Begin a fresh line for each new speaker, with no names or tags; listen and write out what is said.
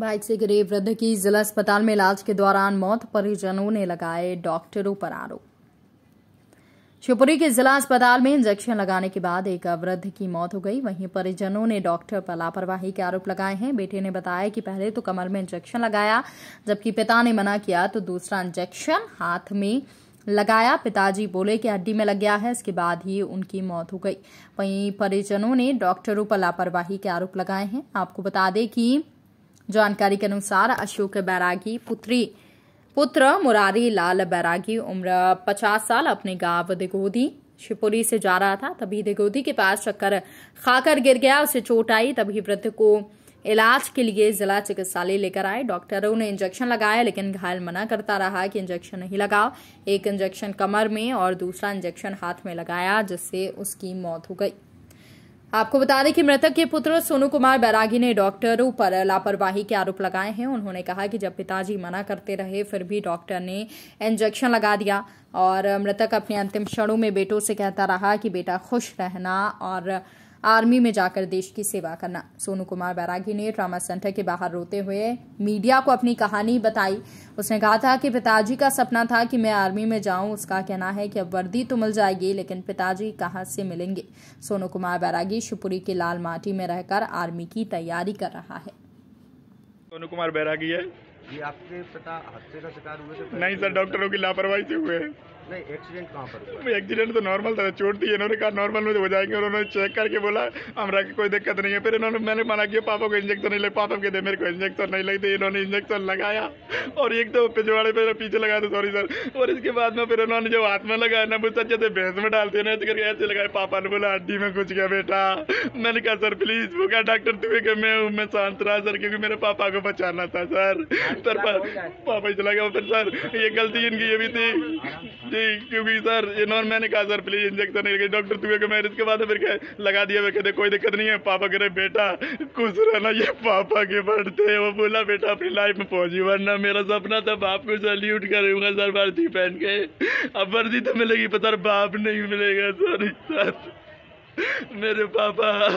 Bike से गिरे वृद्ध की जिला अस्पताल में इलाज के दौरान मौत परिजनों ने लगाए डॉक्टरों पर आरोप शिवपुरी के जिला अस्पताल में इंजेक्शन लगाने के बाद एक वृद्ध की मौत हो गई वहीं परिजनों ने डॉक्टर पर लापरवाही के आरोप लगाए हैं बेटे ने बताया कि पहले तो कमर में इंजेक्शन लगाया जबकि पिता ने मना किया तो दूसरा इंजेक्शन हाथ में लगाया पिताजी बोले कि हड्डी में लग गया है इसके बाद ही उनकी मौत हो गई वहीं परिजनों ने डॉक्टरों पर लापरवाही के आरोप लगाए हैं आपको बता दें कि जानकारी के अनुसार अशोक बैरागी पुत्री पुत्र मुरारी लाल बैरागी उम्र 50 साल अपने गांव दिगोदी शिवपुरी से जा रहा था तभी दिगोदी के पास चक्कर खाकर गिर गया उसे चोट आई तभी वृद्ध को इलाज के लिए जिला चिकित्सालय लेकर आए डॉक्टरों ने इंजेक्शन लगाया लेकिन घायल मना करता रहा कि इंजेक्शन नहीं लगाओ एक इंजेक्शन कमर में और दूसरा इंजेक्शन हाथ में लगाया जिससे उसकी मौत हो गई आपको बता दें कि मृतक के पुत्र सोनू कुमार बैरागी ने डॉक्टरों पर लापरवाही के आरोप लगाए हैं उन्होंने कहा कि जब पिताजी मना करते रहे फिर भी डॉक्टर ने इंजेक्शन लगा दिया और मृतक अपने अंतिम क्षणों में बेटों से कहता रहा कि बेटा खुश रहना और आर्मी में जाकर देश की सेवा करना सोनू कुमार बैरागी ने ट्रामा सेंटर के बाहर रोते हुए मीडिया को अपनी कहानी बताई उसने कहा था कि पिताजी का सपना था कि मैं आर्मी में जाऊं उसका कहना है कि अब वर्दी तो मिल जाएगी लेकिन पिताजी कहां से मिलेंगे सोनू कुमार बैरागी शिवपुरी के लाल माटी में रहकर आर्मी की तैयारी कर रहा है
सोनू कुमार बैरागी है ये आपके पिता हादसे का शिकार हुए नहीं सर डॉक्टरों की लापरवाही से हुए हैं नहीं एक्सीडेंट कहाँ पर एक्सीडेंट तो नॉर्मल था चोट थी इन्होंने कहा नॉर्मल में तो हो जाएंगे और उन्होंने चेक करके बोला हमारा की कोई दिक्कत नहीं है फिर इन्होंने मैंने मना किया पापा को इंजेक्शन नहीं लगे पापा कहते मेरे को इंजेक्शन नहीं लगते इन्होंने इंजेक्शन लगाया और एक तो पिछवाड़े पे पीछे लगा था सॉरी सर और इसके बाद में फिर उन्होंने जो हाथ में लगाया ना मुझसे अच्छे से भैंस में डालते ना करके ऐसे लगाए पापा ने बोला हड्डी में कुछ गया बेटा मैंने कहा सर प्लीज़ वो क्या डॉक्टर तुम्हें कि मैं हूँ मैं शांत रहा सर क्योंकि मेरे पापा को बचाना था सर हाँ, पर पापा ही चला गया फिर सर ये गलती इनकी ये भी थी हाँ, हाँ। नहीं क्योंकि सर इन्होंने मैंने कहा सर प्लीज़ इंजेक्शन नहीं लगे डॉक्टर तुम्हें कि मैं इसके बाद फिर क्या लगा दिया मैं कहते कोई दिक्कत नहीं है पापा कह रहे बेटा खुश रहना ये पापा के बढ़ते वो बोला बेटा अपनी लाइफ में पहुंची वरना मेरा सपना था बाप को सल्यूट करूंगा सर वर्दी पहन के अब वर्दी तो मिलेगी पता बाप नहीं मिलेगा सर मेरे पापा